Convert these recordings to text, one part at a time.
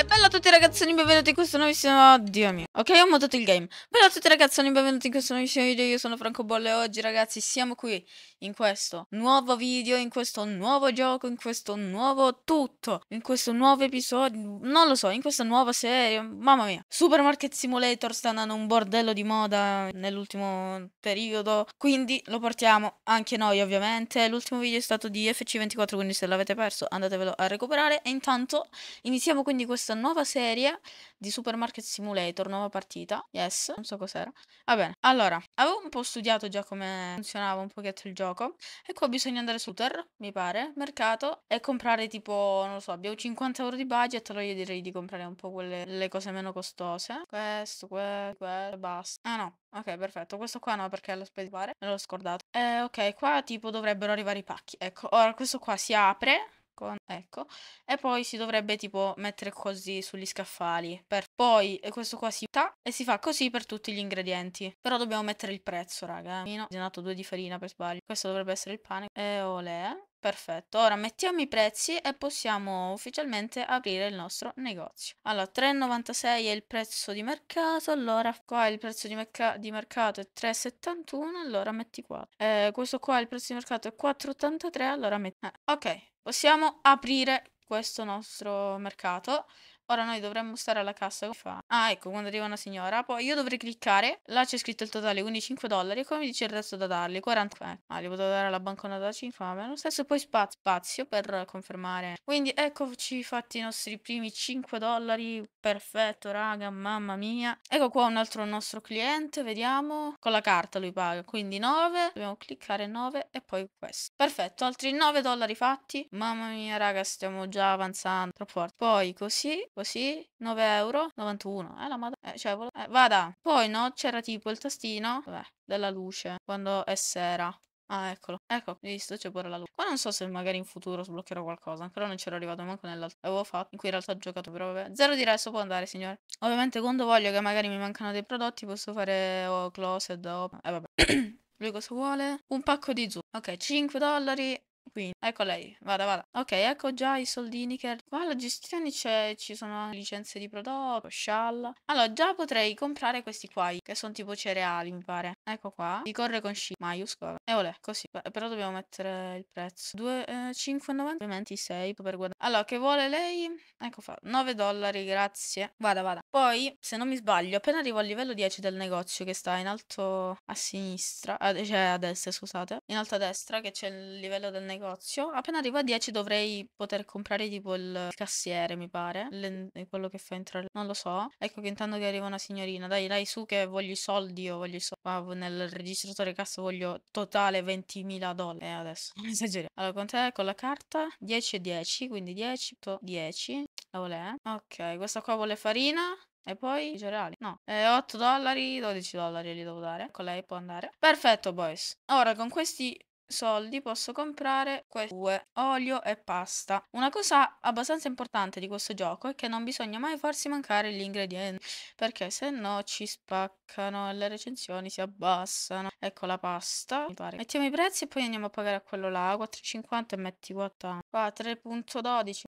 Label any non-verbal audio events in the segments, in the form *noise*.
E bella a tutti ragazzoni, benvenuti in questo nuovissimo... Oddio mio. Ok, ho montato il game. Bella a tutti ragazzoni, benvenuti in questo nuovissimo video. Io sono Franco Bolle e oggi ragazzi siamo qui in questo nuovo video, in questo nuovo gioco, in questo nuovo tutto, in questo nuovo episodio, non lo so, in questa nuova serie. Mamma mia. Supermarket Simulator sta andando un bordello di moda nell'ultimo periodo, quindi lo portiamo anche noi ovviamente. L'ultimo video è stato di FC24, quindi se l'avete perso andatevelo a recuperare. E intanto iniziamo quindi questo questa nuova serie di Supermarket Simulator, nuova partita. Yes, non so cos'era. Va bene, allora, avevo un po' studiato già come funzionava un pochetto il gioco. E qua bisogna andare su Ter, mi pare, mercato, e comprare tipo, non lo so, abbiamo 50 euro di budget, allora io direi di comprare un po' quelle le cose meno costose. Questo, quello, quello, basta. Ah no, ok, perfetto. Questo qua no, perché lo spedipare, me l'ho scordato. Eh, ok, qua tipo dovrebbero arrivare i pacchi. Ecco, ora questo qua si apre con... ecco. E poi si dovrebbe tipo mettere così sugli scaffali. Per... Poi questo qua si fa e si fa così per tutti gli ingredienti. Però dobbiamo mettere il prezzo, raga. Eh. Ho ordinato due di farina per sbaglio. Questo dovrebbe essere il pane. E olè. Perfetto, ora mettiamo i prezzi e possiamo ufficialmente aprire il nostro negozio. Allora, 3,96 è il prezzo di mercato, allora qua il prezzo di, merc di mercato è 3,71, allora metti qua. Eh, questo qua il prezzo di mercato è 4,83, allora metti... Eh, ok, possiamo aprire questo nostro mercato Ora noi dovremmo stare alla cassa. Come fa? Ah, ecco, quando arriva una signora. Poi io dovrei cliccare. Là c'è scritto il totale, quindi 5 dollari. E come dice il resto da dargli? 45. Eh, ah, li potevo dare alla banconota 5. Ma lo stesso poi spazio, spazio per confermare. Quindi eccoci fatti i nostri primi 5 dollari. Perfetto, raga, mamma mia. Ecco qua un altro nostro cliente. Vediamo. Con la carta lui paga. Quindi 9. Dobbiamo cliccare 9 e poi questo. Perfetto, altri 9 dollari fatti. Mamma mia, raga, stiamo già avanzando. Troppo forte. Poi così Così, 9 euro, 91. Eh, la madonna. Eh, cioè, eh, vada. Poi, no, c'era tipo il tastino, vabbè, della luce, quando è sera. Ah, eccolo. Ecco, visto, c'è pure la luce. Qua non so se magari in futuro sbloccherò qualcosa. Ancora non c'ero arrivato manco nell'altro. L'avevo fatto, in cui in realtà ho giocato, però vabbè. Zero di resto può andare, signore. Ovviamente quando voglio che magari mi mancano dei prodotti posso fare oh, closed o... Oh, eh, vabbè. *clears throat* Lui cosa vuole? Un pacco di zucchero. Ok, 5 dollari quindi, ecco lei, vada, vada. Ok, ecco già i soldini che... Qua la gestione c'è, ci sono licenze di prodotto, scialla. Allora, già potrei comprare questi qua, che sono tipo cereali, mi pare. Ecco qua. Si corre con sci, maiuscola. E olè, così. Beh, però dobbiamo mettere il prezzo. 2,5,90, eh, ovviamente 6 per guadagnare. Allora, che vuole lei? Ecco fa, 9 dollari, grazie. Vada, vada. Poi, se non mi sbaglio, appena arrivo al livello 10 del negozio, che sta in alto a sinistra, a, eh, cioè a destra, scusate, in alto a destra, che c'è il livello del negozio, negozio. Appena arrivo a 10 dovrei poter comprare tipo il cassiere, mi pare. Le, quello che fa entrare. Non lo so. Ecco che intanto che arriva una signorina. Dai, dai, su che voglio i soldi. Io voglio i soldi. Ah, nel registratore cassa voglio totale 20.000 dollari. Eh, adesso. *laughs* Non esageriamo. Allora, contare con la carta. 10 e 10. Quindi 10, 10. La volè. Ok, questa qua vuole farina. E poi i cereali? No. Eh, 8 dollari, 12 dollari li devo dare. Con ecco, lei può andare. Perfetto, boys. Ora, con questi soldi posso comprare queste due, olio e pasta. Una cosa abbastanza importante di questo gioco è che non bisogna mai farsi mancare gli ingredienti, perché se no ci spaccano e le recensioni si abbassano. Ecco la pasta, Mettiamo i prezzi e poi andiamo a pagare a quello là, 4,50 e metti 4. Qua 3.12.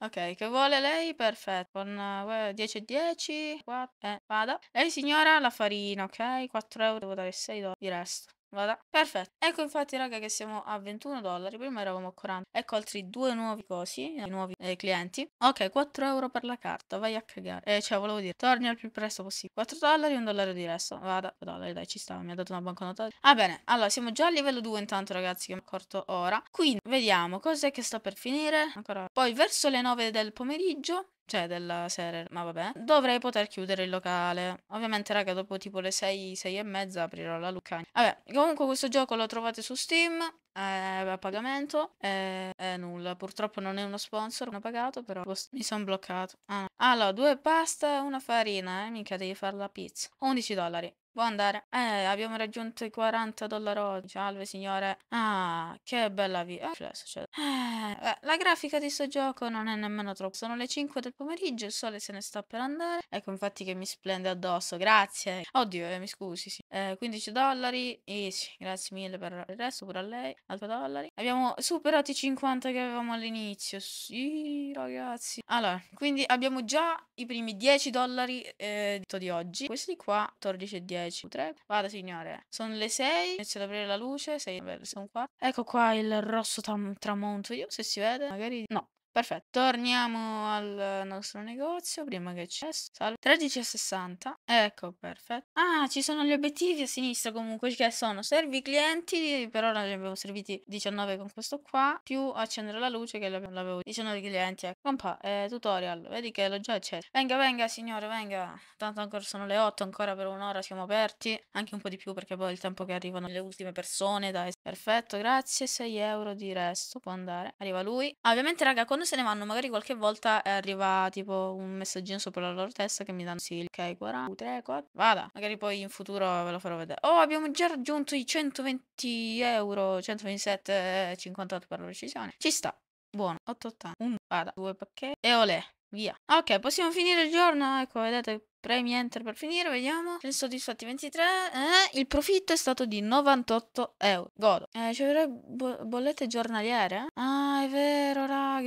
ok, che vuole lei? Perfetto, con 10 eh, e 10, 4, eh, vada. Lei signora la farina, ok? 4 euro, devo dare 6 dollari di resto. Vada. Perfetto. Ecco infatti raga che siamo a 21 dollari, prima eravamo a 40. Ecco altri due nuovi cosi, eh, nuovi eh, clienti. Ok, 4 euro per la carta, vai a cagare. Eh, cioè, volevo dire, torni al più presto possibile. 4 dollari, e un dollaro di resto. Vada, 2 dollari, dai, ci stava, mi ha dato una banconota. Ah bene, allora siamo già a livello 2 intanto ragazzi, che mi accorto ora. Quindi, vediamo, cos'è che sta per finire. Ancora. Poi verso le 9 del pomeriggio cioè della sera, ma vabbè, dovrei poter chiudere il locale. Ovviamente, raga, dopo tipo le 6, 6 e mezza aprirò la lucca. Vabbè, comunque questo gioco lo trovate su Steam, eh, a pagamento, eh, è eh, eh, nulla. Purtroppo non è uno sponsor, non ho pagato, però mi sono bloccato. Ah, allora, due pasta e una farina, eh, mica devi fare la pizza. 11 dollari. Può andare. Eh, abbiamo raggiunto i 40 dollari. Salve signore. Ah, che bella vita. Eh, eh, la grafica di sto gioco non è nemmeno troppo. Sono le 5 del pomeriggio, il sole se ne sta per andare. Ecco infatti che mi splende addosso. Grazie. Oddio, eh, mi scusi. Sì. 15 eh, dollari. Easy. Grazie mille per il resto, pure a lei. Altri dollari. Abbiamo superato i 50 che avevamo all'inizio. Sì, ragazzi. Allora, quindi abbiamo già i primi 10 dollari eh, di oggi. Questi qua, 14 e 10. 3. Vada signore, sono le 6, inizio ad aprire la luce, 6, sono qua. Ecco qua il rosso tramonto, io se si vede, magari no. Perfetto, torniamo al nostro negozio prima che c'è. 13 60. Ecco, perfetto. Ah, ci sono gli obiettivi a sinistra comunque che sono servi clienti, per ora ne abbiamo serviti 19 con questo qua, più accendere la luce che l'avevo 19 clienti. Ecco, compa, eh, tutorial, vedi che l'ho già acceso. Venga, venga signore, venga. Tanto ancora sono le 8, ancora per un'ora siamo aperti, anche un po' di più perché poi è il tempo che arrivano le ultime persone, dai. Perfetto, grazie, 6 euro di resto, può andare. Arriva lui. Ah, ovviamente raga, con quando se ne vanno, magari qualche volta eh, arriva tipo un messaggino sopra la loro testa che mi danno sì, ok, 40, 3, 4, vada. Magari poi in futuro ve lo farò vedere. Oh, abbiamo già raggiunto i 120 euro, 127,58 per la precisione. Ci sta. Buono, 880, 1, vada, 2 perché. e olè, via. Ok, possiamo finire il giorno, ecco, vedete, premi enter per finire, vediamo. Sono soddisfatti 23, eh, il profitto è stato di 98 euro, godo. Eh, ci avrai bo bollette giornaliere? Ah, è vero, raga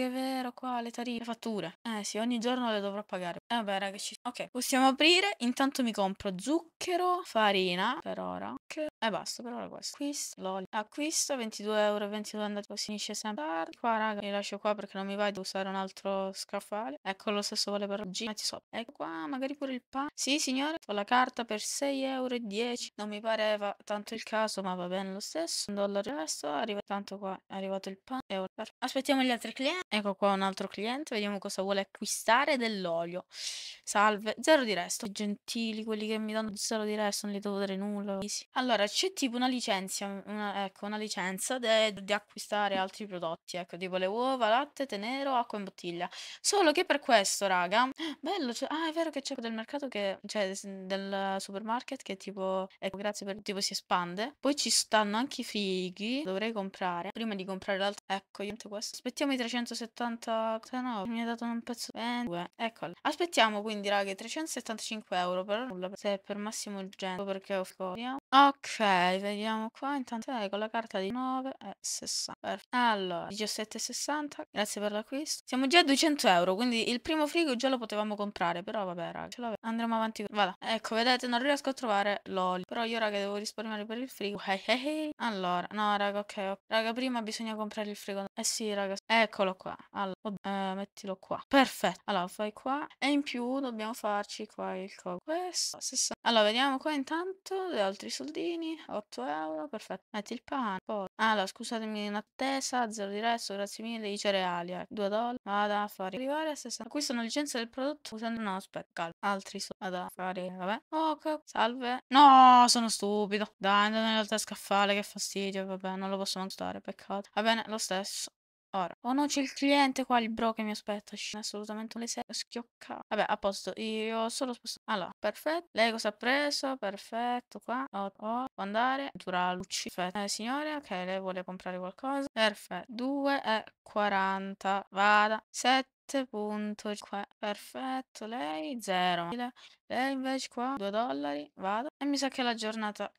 però qua le tariffe, le fatture. Eh sì, ogni giorno le dovrò pagare. Eh vabbè, raga, ci Ok, possiamo aprire. Intanto mi compro zucchero, farina per ora e basta però questo acquisto lol acquisto 22 euro 22 andato finisce sempre tardi. qua raga li lascio qua perché non mi va di usare un altro scaffale ecco lo stesso vale per oggi metti sopra ecco qua magari pure il pan sì signore ho la carta per 6,10 euro non mi pareva tanto il caso ma va bene lo stesso un dollaro resto arriva tanto qua è arrivato il pan ora. aspettiamo gli altri clienti ecco qua un altro cliente vediamo cosa vuole acquistare dell'olio salve zero di resto gentili quelli che mi danno zero di resto non li devo dare nulla Easy. Allora, c'è tipo una licenza, una ecco, una licenza di acquistare altri prodotti, ecco, tipo le uova, latte, tè nero, acqua in bottiglia. Solo che per questo, raga *gasps* bello, cioè ah, è vero che c'è del mercato che cioè, del supermarket che tipo, ecco, grazie per tipo si espande. Poi ci stanno anche i fighi, dovrei comprare. Prima di comprare l'altro, ecco, niente questo. Aspettiamo i 370, no, mi ha dato un pezzo 22, eccolo. Aspettiamo quindi, raga, 375 euro per nulla, se è per massimo urgente, perché ho furia. Ok, vediamo qua. Intanto è con la carta di 9,60. Allora, 17,60. Grazie per l'acquisto. Siamo già a 200 euro, quindi il primo frigo già lo potevamo comprare. Però vabbè, raga, ce l'avevo. Andremo avanti. Vada. Ecco, vedete, non riesco a trovare l'olio. Però io, raga, devo risparmiare per il frigo. Hey, hey, hey. Allora, no, raga, ok. ok. Raga, prima bisogna comprare il frigo. Eh sì, raga. Eccolo qua. Allora. Vabbè, eh, mettilo qua. Perfetto. Allora, fai qua. E in più dobbiamo farci qua il coso. Questo. 60. Allora, vediamo qua intanto gli altri soldini. 8 euro. Perfetto. Metti il pane. Poi. Allora, scusatemi in attesa. Zero di resto. Grazie mille. I cereali. Eh. 2 dollari. Vado a fare. Arrivare a 60. Acquisto una licenza del prodotto usando... No, aspetta. Calma. Altri Vado a fare. Vabbè. Ok. Salve. No, sono stupido. Dai, andando a scaffale. Che fastidio. Vabbè, non lo posso mangiare. Peccato. Va bene, lo stesso. Ora. Oh no, c'è il cliente qua, il bro che mi aspetta. Sci, assolutamente le serie schioccato. Vabbè, a posto. Io ho solo spostato. Allora, perfetto. Lei cosa ha preso? Perfetto, qua. Oh, oh. Può andare. Duralucci. Perfetto. Eh, signore, ok, lei vuole comprare qualcosa. Perfetto. 2 e 40. Vada. 7. 7.5 perfetto lei 0 lei invece qua 2 dollari vado e mi sa che la giornata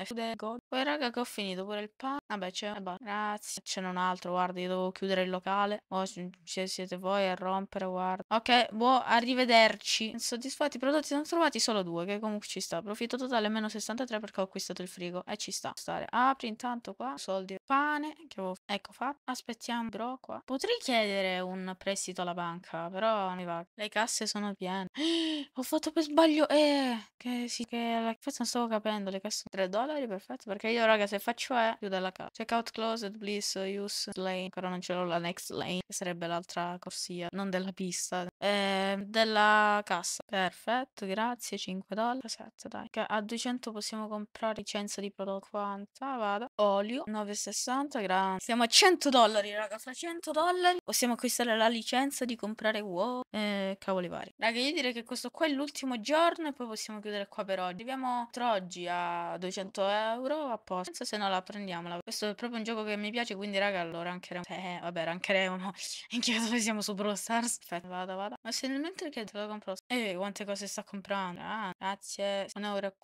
eh, Fudego. Poi raga che ho finito pure il pane. Vabbè c'è... Grazie. C'è un altro, guarda, io devo chiudere il locale. Oh, ci siete voi a rompere, guarda. Ok, boh, arrivederci. Insoddisfatti, i prodotti sono trovati solo due, che comunque ci sta. Profitto totale meno 63 perché ho acquistato il frigo. E eh, ci sta. Stare. Apri intanto qua. Soldi. Pane, che avevo... Ecco fatto. Aspettiamo, bro, qua. Potrei chiedere un prestito alla banca, però mi va. Le casse sono piene. *gasps* ho fatto per sbaglio... Eh, che sì, che... Forse non stavo capendo, le casse sono 3 dollari valori, perfetto. Perché io, raga, se faccio E, chiudo la casa. check out closed, please use lane. Ancora non ce l'ho la next lane, che sarebbe l'altra corsia, non della pista. Eh, della cassa. Perfetto, grazie. 5 dollari. 7, dai. Che a 200 possiamo comprare licenza di prodotto. quanta vada. Olio, 9,60, grazie. Siamo a 100 dollari, raga. Fra 100 dollari possiamo acquistare la licenza di comprare uova e eh, cavoli vari. Raga, io direi che questo qua è l'ultimo giorno e poi possiamo chiudere qua per oggi. Arriviamo tra oggi a 200 100 euro apposta. Penso se no la prendiamola. Questo è proprio un gioco che mi piace, quindi raga, allora rancheremo. Eh, eh, vabbè, rancheremo, *laughs* In che caso siamo su Brawl Stars? Aspetta, vada, vada. Ma se nel mentre che te lo compro... Eh, quante cose sta comprando. Ah, grazie. 1,40 euro.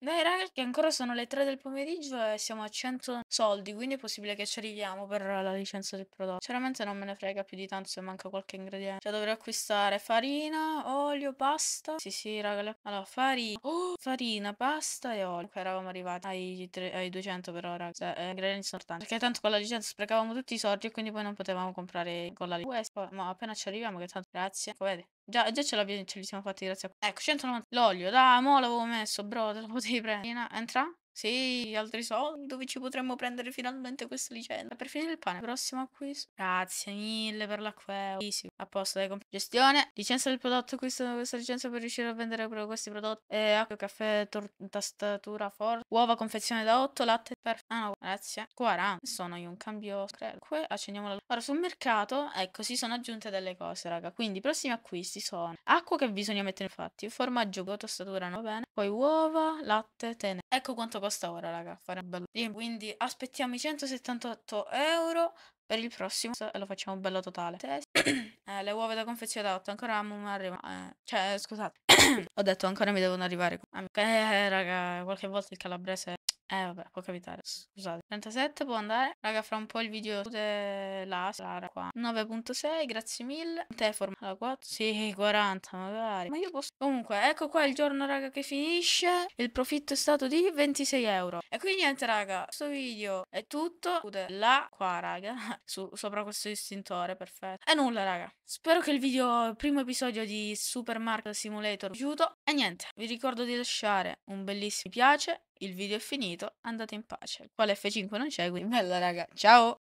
Dai, raga, che ancora sono le 3 del pomeriggio e siamo a 100 soldi, quindi è possibile che ci arriviamo per la licenza del prodotto. Sinceramente non me ne frega più di tanto se manca qualche ingrediente. Cioè, dovrei acquistare farina, olio, pasta. Sì, sì, raga. Allora, farina. *gasps* Oh, farina, pasta e olio. Ok, eravamo arrivati ai, tre, ai 200 però raga cioè, è eh, ingrediente importante perché tanto con la licenza sprecavamo tutti i soldi e quindi poi non potevamo comprare con la licenza ma appena ci arriviamo che tanto grazie ecco vedi Già, già ce, l'abbiamo, ce li siamo fatti grazie a... Ecco, 190... L'olio, dai, mo l'avevo messo, bro, te lo potevi prendere. Entra. Sì, altri soldi dove ci potremmo prendere finalmente questa licenza. Per finire il pane, prossimo acquisto. Grazie mille per l'acqueo. Eh. A posto, dai. Gestione, licenza del prodotto, acquisto questa licenza per riuscire a vendere proprio questi prodotti. E eh, acqua, caffè, tastatura forte, uova, confezione da 8, latte, per... Ah no, grazie. 40. Sono io un cambio, credo. Qui accendiamo la... Ora, sul mercato, ecco, si sono aggiunte delle cose, raga. Quindi, i prossimi acquisti sono acqua che bisogna mettere infatti, formaggio, tastatura, no bene, poi uova, latte, tene. Ecco quanto costa ora, raga, fare un bello. Quindi aspettiamo i 178 euro per il prossimo e lo facciamo un bello totale. *coughs* eh, le uova da confezione da 8 ancora non arrivano. Eh, cioè, scusate, *coughs* ho detto ancora mi devono arrivare. Ah, eh, raga, qualche volta il calabrese eh vabbè, può capitare, scusate. 37 può andare. Raga, fra un po' il video chiude la Sara qua. 9.6, grazie mille. Teform, alla 4. Sì, 40 magari. Ma io posso... Comunque, ecco qua il giorno, raga, che finisce. Il profitto è stato di 26 euro. E quindi niente, raga, questo video è tutto. Chiude là, qua, raga, *laughs* su, sopra questo istintore, perfetto. E nulla, raga. Spero che il video, il primo episodio di Super Mario Simulator vi è piaciuto. E niente, vi ricordo di lasciare un bellissimo mi piace il video è finito, andate in pace. Quale F5 non c'è, quindi bella raga, ciao!